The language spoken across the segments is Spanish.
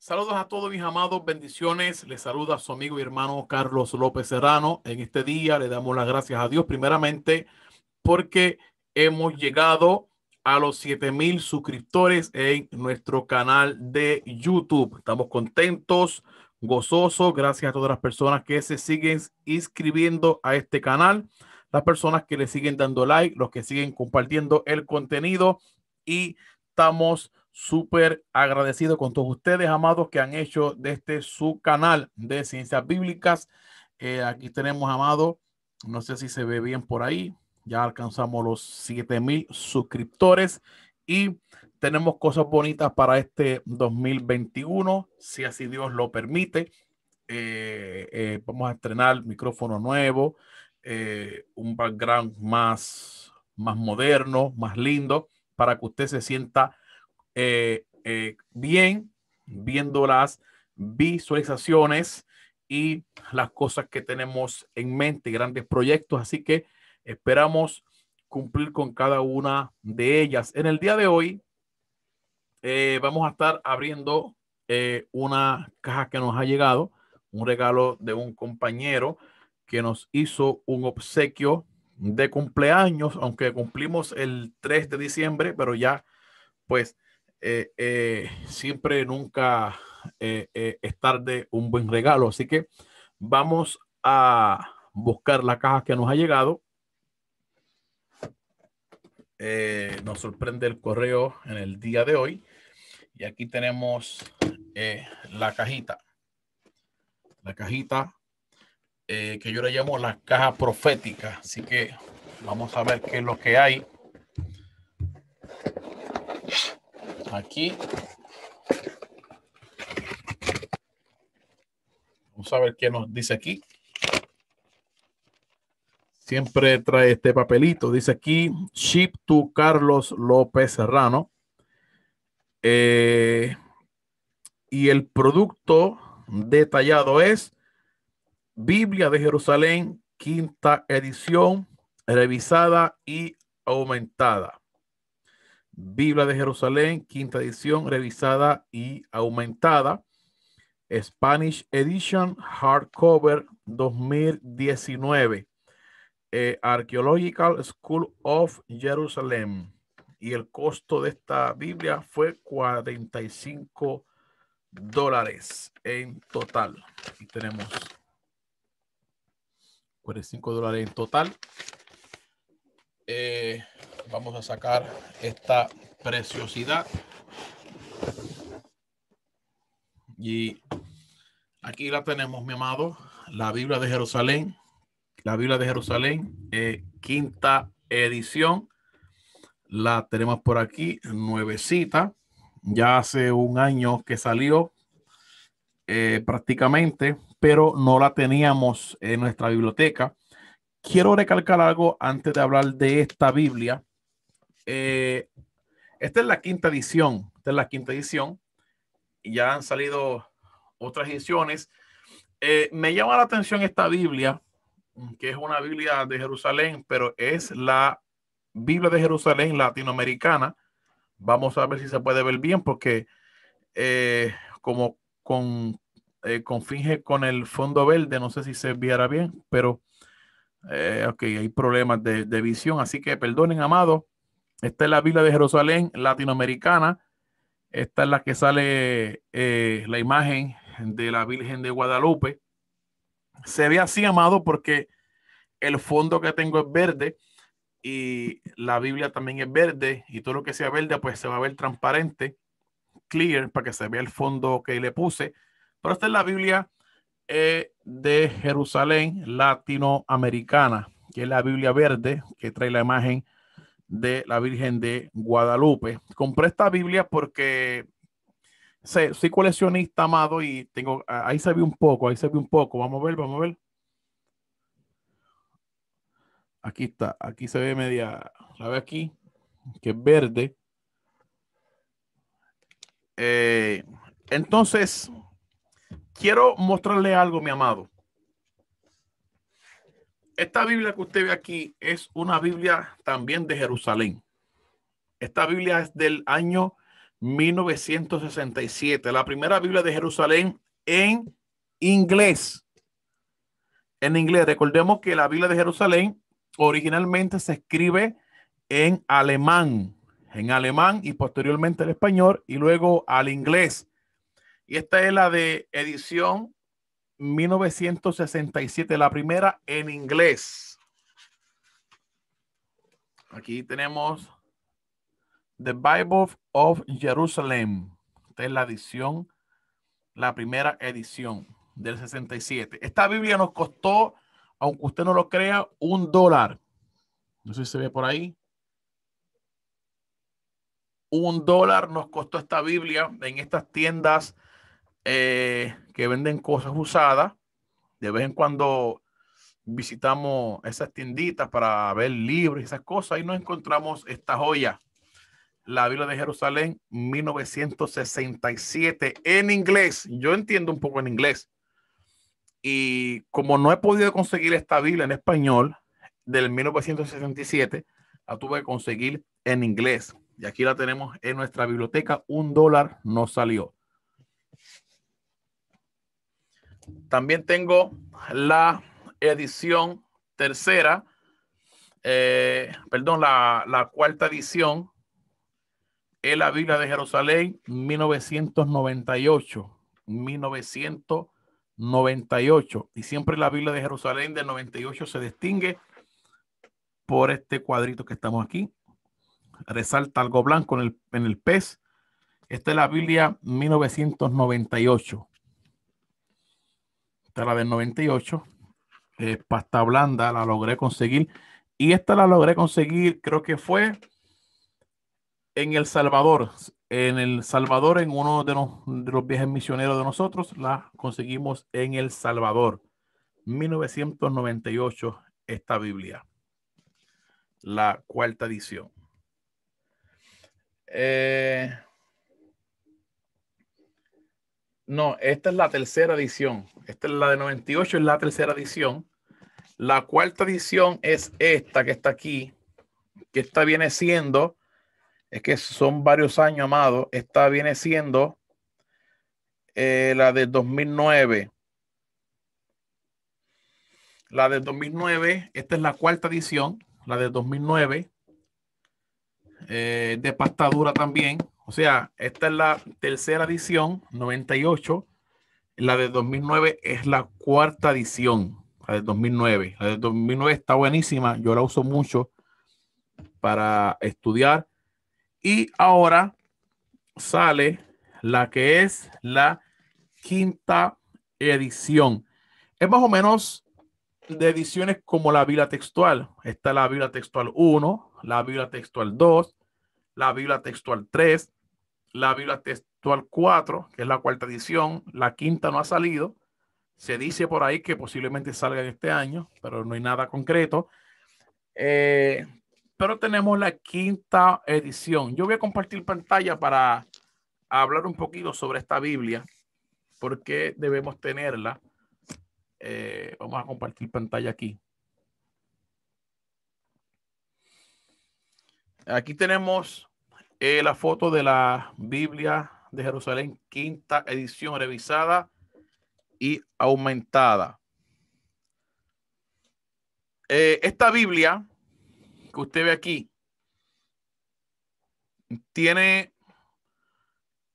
Saludos a todos mis amados, bendiciones. Les saluda a su amigo y hermano Carlos López Serrano. En este día le damos las gracias a Dios primeramente porque hemos llegado a los 7000 suscriptores en nuestro canal de YouTube. Estamos contentos, gozosos, gracias a todas las personas que se siguen inscribiendo a este canal, las personas que le siguen dando like, los que siguen compartiendo el contenido y estamos súper agradecido con todos ustedes, amados, que han hecho de este su canal de ciencias bíblicas. Eh, aquí tenemos, amado, no sé si se ve bien por ahí, ya alcanzamos los 7000 suscriptores y tenemos cosas bonitas para este 2021, si así Dios lo permite. Eh, eh, vamos a estrenar micrófono nuevo, un background más, más moderno, más lindo, para que usted se sienta eh, eh, bien, viendo las visualizaciones y las cosas que tenemos en mente, grandes proyectos. Así que esperamos cumplir con cada una de ellas. En el día de hoy eh, vamos a estar abriendo una caja que nos ha llegado, un regalo de un compañero que nos hizo un obsequio de cumpleaños, aunque cumplimos el 3 de diciembre, pero ya pues eh, eh, siempre, nunca eh, es tarde un buen regalo. Así que vamos a buscar la caja que nos ha llegado. nos sorprende el correo en el día de hoy. Y aquí tenemos la cajita. La cajita que yo le llamo la caja profética. Así que vamos a ver qué es lo que hay. aquí. Vamos a ver qué nos dice aquí. Siempre trae este papelito. Dice aquí, ship to Carlos López Serrano. Eh, y el producto detallado es Biblia de Jerusalén, quinta edición, revisada y aumentada. Biblia de Jerusalén, quinta edición, revisada y aumentada. Spanish Edition Hardcover 2019. Eh, Archaeological School of Jerusalem. Y el costo de esta Biblia fue 45 dólares en total. Y tenemos 45 dólares en total. Eh, vamos a sacar esta preciosidad. Y aquí la tenemos, mi amado, la Biblia de Jerusalén, la Biblia de Jerusalén, eh, quinta edición. La tenemos por aquí, nuevecita. Ya hace un año que salió eh, prácticamente, pero no la teníamos en nuestra biblioteca. Quiero recalcar algo antes de hablar de esta Biblia eh, esta es la quinta edición, esta es la quinta edición, y ya han salido otras ediciones. Eh, me llama la atención esta Biblia, que es una Biblia de Jerusalén, pero es la Biblia de Jerusalén latinoamericana. Vamos a ver si se puede ver bien, porque eh, como con, confinge con el fondo verde, no sé si se viera bien, pero hay problemas de, de visión, así que perdonen, amado. Esta es la Biblia de Jerusalén latinoamericana. Esta es la que sale eh, la imagen de la Virgen de Guadalupe. Se ve así, amado, porque el fondo que tengo es verde y la Biblia también es verde y todo lo que sea verde pues se va a ver transparente, clear, para que se vea el fondo que le puse. Pero esta es la Biblia eh, de Jerusalén latinoamericana, que es la Biblia verde que trae la imagen de la Virgen de Guadalupe. Compré esta Biblia porque soy coleccionista, amado, y tengo, ahí se ve un poco, ahí se ve un poco, vamos a ver, vamos a ver. Aquí está, aquí se ve media, la aquí, que es verde. Eh, entonces, quiero mostrarle algo, mi amado. Esta Biblia que usted ve aquí es una Biblia también de Jerusalén. Esta Biblia es del año 1967, la primera Biblia de Jerusalén en inglés. En inglés, recordemos que la Biblia de Jerusalén originalmente se escribe en alemán, en alemán y posteriormente al español y luego al inglés. Y esta es la de edición 1967, la primera en inglés. Aquí tenemos The Bible of Jerusalem. Esta es la edición, la primera edición del 67. Esta Biblia nos costó, aunque usted no lo crea, un dólar. No sé si se ve por ahí. Un dólar nos costó esta Biblia en estas tiendas eh, que venden cosas usadas. De vez en cuando visitamos esas tienditas para ver libros y esas cosas y nos encontramos esta joya, la Biblia de Jerusalén 1967 en inglés. Yo entiendo un poco en inglés. Y como no he podido conseguir esta Biblia en español del 1967, la tuve que conseguir en inglés. Y aquí la tenemos en nuestra biblioteca. Un dólar no salió. También tengo la edición tercera, eh, perdón, la, cuarta edición es la Biblia de Jerusalén 1998. 1998. Y siempre la Biblia de Jerusalén del 98 se distingue por este cuadrito que estamos aquí. Resalta algo blanco en el, en el pez. Esta es la Biblia 1998 la del 98. pasta blanda, la logré conseguir. Y esta la logré conseguir, creo que fue en El Salvador. En El Salvador, en uno de los, viejos viajes misioneros de nosotros, la conseguimos en El Salvador. 1998, esta Biblia. La cuarta edición. Eh, no, esta es la tercera edición. Esta es la de 98, es la tercera edición. La cuarta edición es esta que está aquí, que esta viene siendo, es que son varios años, amado. Esta viene siendo eh, la de 2009. La de 2009, esta es la cuarta edición, la eh, de 2009, de pastadura también. O sea, esta es la tercera edición, 98. La de 2009 es la cuarta edición, la de 2009. La de 2009 está buenísima, yo la uso mucho para estudiar. Y ahora sale la que es la quinta edición. Es más o menos de ediciones como la Biblia textual. Está la Biblia textual 1, la Biblia textual 2, la Biblia textual 3, la Biblia textual 4, que es la cuarta edición, la quinta no ha salido. Se dice por ahí que posiblemente salga en este año, pero no hay nada concreto. Eh, pero tenemos la quinta edición. Yo voy a compartir pantalla para hablar un poquito sobre esta Biblia, porque debemos tenerla. Eh, vamos a compartir pantalla aquí. Aquí tenemos eh, la foto de la Biblia de Jerusalén, quinta edición revisada y aumentada. Eh, esta Biblia que usted ve aquí tiene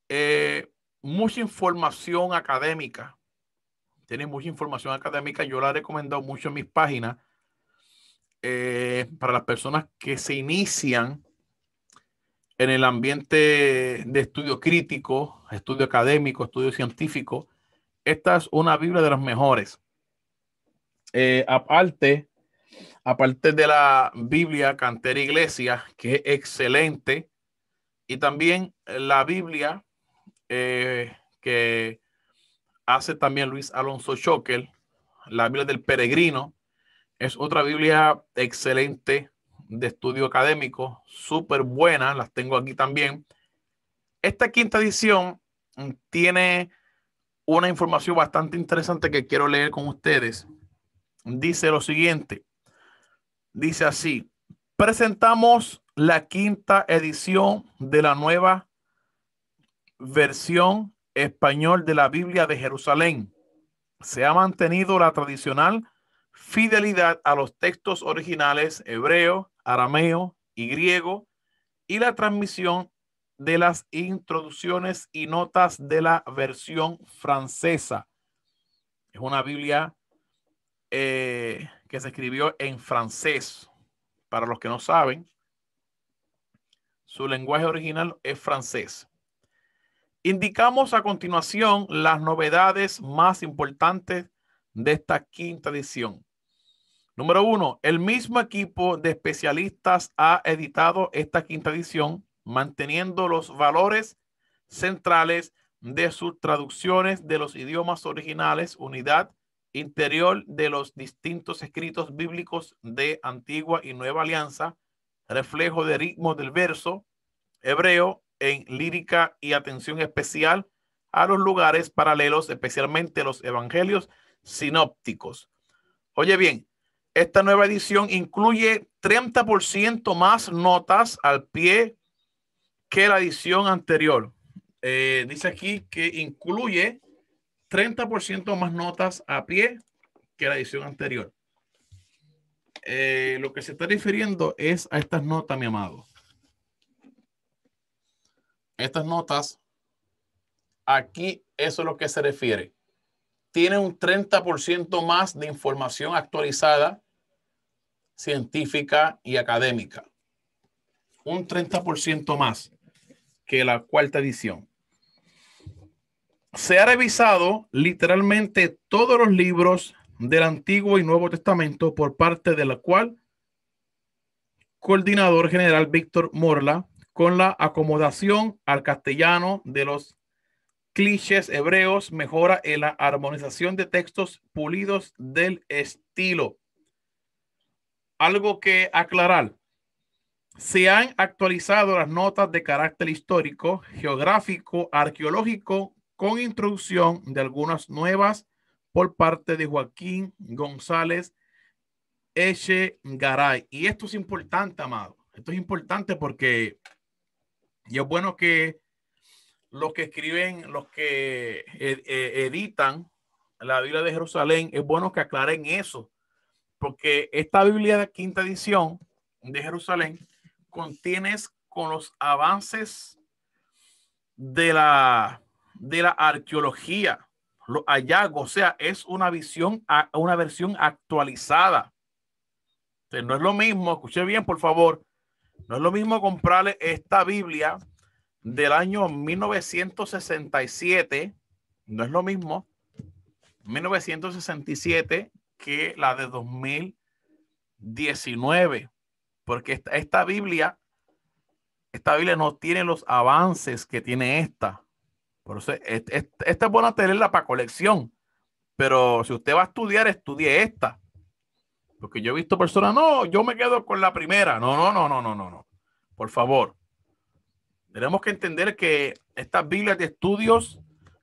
eh, mucha información académica. Tiene mucha información académica. Yo la he recomendado mucho en mis páginas para las personas que se inician en el ambiente de estudio crítico, estudio académico, estudio científico. Esta es una Biblia de las mejores. Eh, aparte, aparte de la Biblia Cantera Iglesia, que es excelente, y también la Biblia eh, que hace también Luis Alonso Schockel, la Biblia del Peregrino, es otra Biblia excelente de estudio académico, súper buenas, las tengo aquí también. Esta quinta edición tiene una información bastante interesante que quiero leer con ustedes. Dice lo siguiente, dice así, presentamos la quinta edición de la nueva versión español de la Biblia de Jerusalén. Se ha mantenido la tradicional fidelidad a los textos originales hebreos arameo y griego y la transmisión de las introducciones y notas de la versión francesa. Es una Biblia eh, que se escribió en francés. Para los que no saben, su lenguaje original es francés. Indicamos a continuación las novedades más importantes de esta quinta edición. Número uno, el mismo equipo de especialistas ha editado esta quinta edición, manteniendo los valores centrales de sus traducciones de los idiomas originales, unidad interior de los distintos escritos bíblicos de Antigua y Nueva Alianza, reflejo de ritmo del verso hebreo en lírica y atención especial a los lugares paralelos, especialmente los evangelios sinópticos. Oye bien, esta nueva edición incluye 30% más notas al pie que la edición anterior. Eh, dice aquí que incluye 30% más notas a pie que la edición anterior. Eh, lo que se está refiriendo es a estas notas, mi amado. Estas notas, aquí eso es lo que se refiere. Tiene un 30% más de información actualizada científica y académica, un 30% más que la cuarta edición. Se ha revisado literalmente todos los libros del Antiguo y Nuevo Testamento por parte de la cual coordinador general Víctor Morla con la acomodación al castellano de los clichés hebreos mejora en la armonización de textos pulidos del estilo algo que aclarar. Se han actualizado las notas de carácter histórico, geográfico, arqueológico, con introducción de algunas nuevas por parte de Joaquín González Eche Garay. Y esto es importante, amado. Esto es importante porque es bueno que los que escriben, los que eh, eh, editan la Biblia de Jerusalén, es bueno que aclaren eso, porque esta Biblia de quinta edición de Jerusalén contiene con los avances de la, de la arqueología, los hallazgos, o sea, es una visión, una versión actualizada. no es lo mismo, Escuche bien, por favor, no es lo mismo comprarle esta Biblia del año 1967, no es lo mismo, 1967 que la de 2019, porque esta, Biblia, esta Biblia no tiene los avances que tiene esta. Por eso, esta es buena tenerla para colección, pero si usted va a estudiar, estudie esta. Porque yo he visto personas, no, yo me quedo con la primera. No, no, no, no, no, no, no. Por favor. Tenemos que entender que estas Biblias de estudios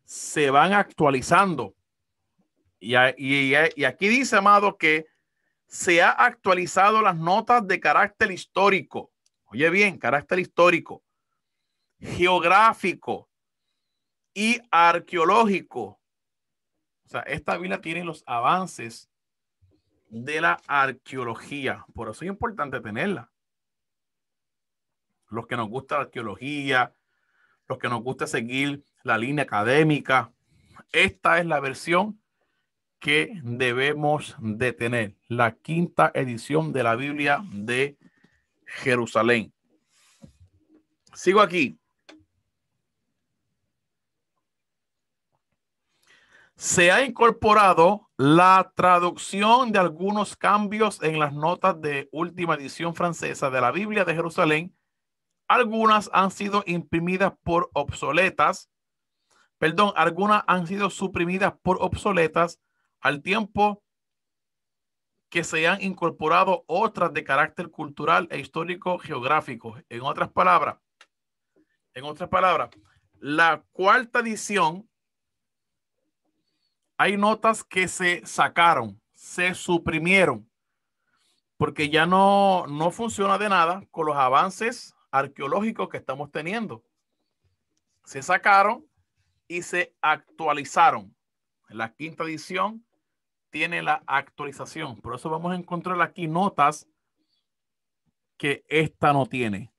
se van actualizando. Y, aquí dice, amado, que se ha actualizado las notas de carácter histórico. Oye bien, carácter histórico, geográfico y arqueológico. O sea, esta Biblia tiene los avances de la arqueología. Por eso es importante tenerla. Los que nos gusta la arqueología, los que nos gusta seguir la línea académica, esta es la versión que debemos de tener, la quinta edición de la Biblia de Jerusalén. Sigo aquí. Se ha incorporado la traducción de algunos cambios en las notas de última edición francesa de la Biblia de Jerusalén. Algunas han sido imprimidas por obsoletas, perdón, algunas han sido suprimidas por obsoletas al tiempo que se han incorporado otras de carácter cultural e histórico geográfico. En otras palabras, en otras palabras, la cuarta edición hay notas que se sacaron, se suprimieron, porque ya no, funciona de nada con los avances arqueológicos que estamos teniendo. Se sacaron y se actualizaron. En la quinta edición tiene la actualización. Por eso vamos a encontrar aquí notas que esta no tiene.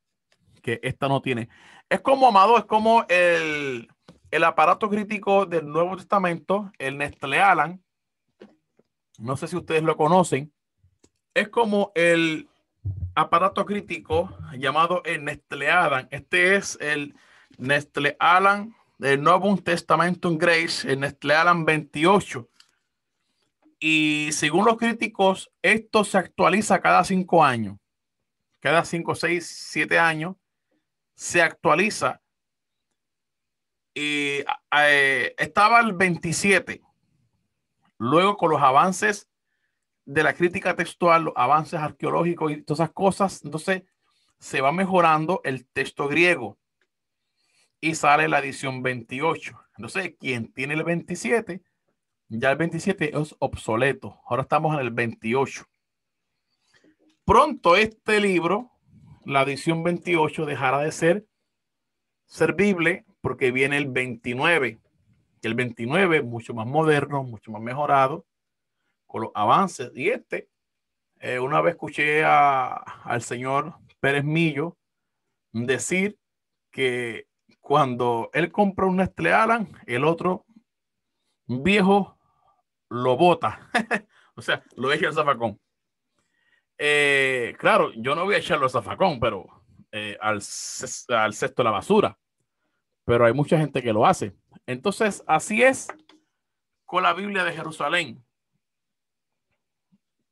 Que esta no tiene. Es como, amado, es como el, el aparato crítico del Nuevo Testamento, el Nestle Alan. No sé si ustedes lo conocen. Es como el aparato crítico llamado el Nestle Alan. Este es el Nestle Alan del Nuevo Testamento en Grace, el Nestle Alan 28. Y según los críticos, esto se actualiza cada cinco años. Cada cinco, seis, siete años se actualiza. Y eh, eh, estaba el 27. Luego con los avances de la crítica textual, los avances arqueológicos y todas esas cosas, entonces se va mejorando el texto griego y sale la edición 28. Entonces, quien tiene el 27 ya el 27 es obsoleto. Ahora estamos en el 28. Pronto este libro, la edición 28, dejará de ser servible porque viene el 29. El 29 es mucho más moderno, mucho más mejorado, con los avances. Y este, eh, una vez escuché al señor Pérez Millo decir que cuando él compra un Nestle Alan, el otro viejo lo bota, o sea, lo echa al zafacón. Eh, claro, yo no voy a echarlo al zafacón, pero eh, al, sexto la basura, pero hay mucha gente que lo hace. Entonces, así es con la Biblia de Jerusalén.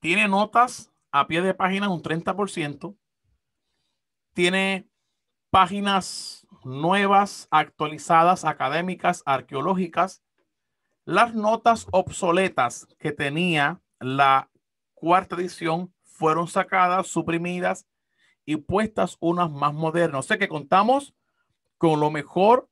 Tiene notas a pie de página un 30%. Tiene páginas nuevas, actualizadas, académicas, arqueológicas, las notas obsoletas que tenía la cuarta edición fueron sacadas, suprimidas y puestas unas más modernas. Sé que contamos con lo mejor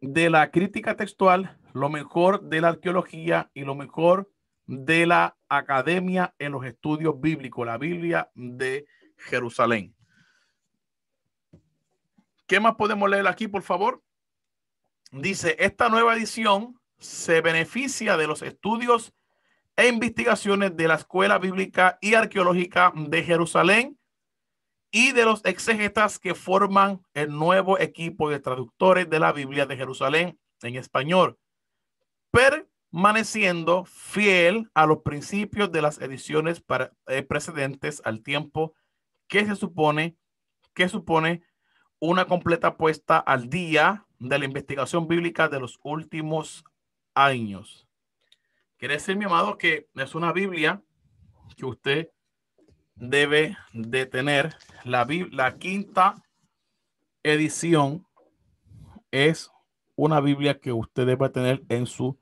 de la crítica textual, lo mejor de la arqueología y lo mejor de la academia en los estudios bíblicos, la Biblia de Jerusalén. ¿Qué más podemos leer aquí, por favor? Dice, esta nueva edición se beneficia de los estudios e investigaciones de la Escuela Bíblica y Arqueológica de Jerusalén y de los exegetas que forman el nuevo equipo de traductores de la Biblia de Jerusalén en español, permaneciendo fiel a los principios de las ediciones eh, precedentes al tiempo que se supone que supone una completa puesta al día de la investigación bíblica de los últimos años. Quiere decir, mi amado, que es una Biblia que usted debe de tener. La, la quinta edición es una Biblia que usted debe tener en su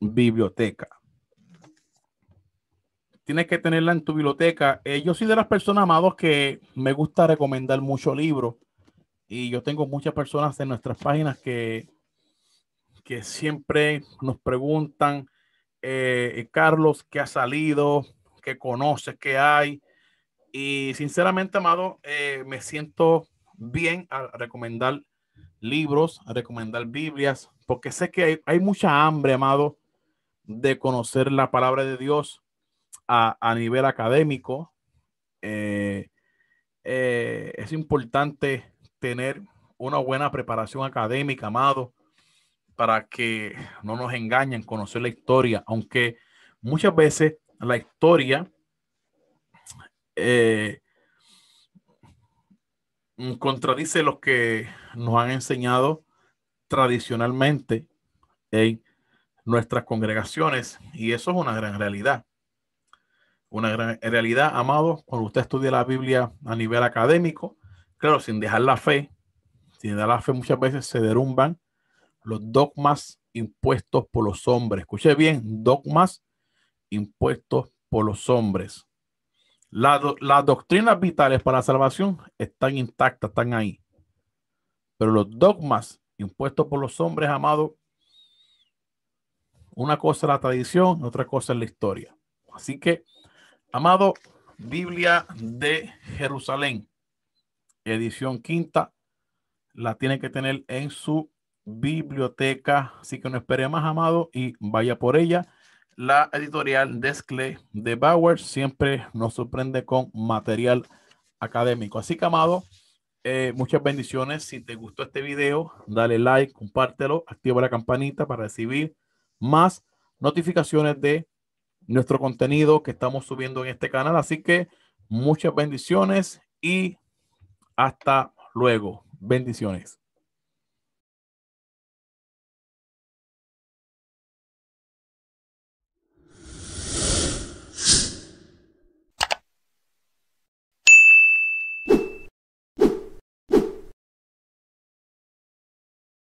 biblioteca. Tienes que tenerla en tu biblioteca. Eh, yo soy de las personas, amados, que me gusta recomendar mucho libros. Y yo tengo muchas personas en nuestras páginas que que siempre nos preguntan, eh, eh, Carlos, ¿qué ha salido? ¿Qué conoces? ¿Qué hay? Y sinceramente, amado, eh, me siento bien a recomendar libros, a recomendar Biblias, porque sé que hay, mucha hambre, amado, de conocer la palabra de Dios a, nivel académico. es importante tener una buena preparación académica, amado, para que no nos engañen, conocer la historia, aunque muchas veces la historia eh, contradice lo que nos han enseñado tradicionalmente en nuestras congregaciones y eso es una gran realidad. Una gran realidad, amado, cuando usted estudia la Biblia a nivel académico, claro, sin dejar la fe, sin dejar la fe muchas veces se derrumban los dogmas impuestos por los hombres. Escuche bien, dogmas impuestos por los hombres. las doctrinas vitales para la salvación están intactas, están ahí. Pero los dogmas impuestos por los hombres, amado. una cosa es la tradición, otra cosa es la historia. Así que, amado, Biblia de Jerusalén, edición quinta, la tiene que tener en su biblioteca. Así que no espere más, amado, y vaya por ella. La editorial Descle de Bauer siempre nos sorprende con material académico. Así que, amado, eh, muchas bendiciones. Si te gustó este video, dale like, compártelo, activa la campanita para recibir más notificaciones de nuestro contenido que estamos subiendo en este canal. Así que muchas bendiciones y hasta luego. Bendiciones.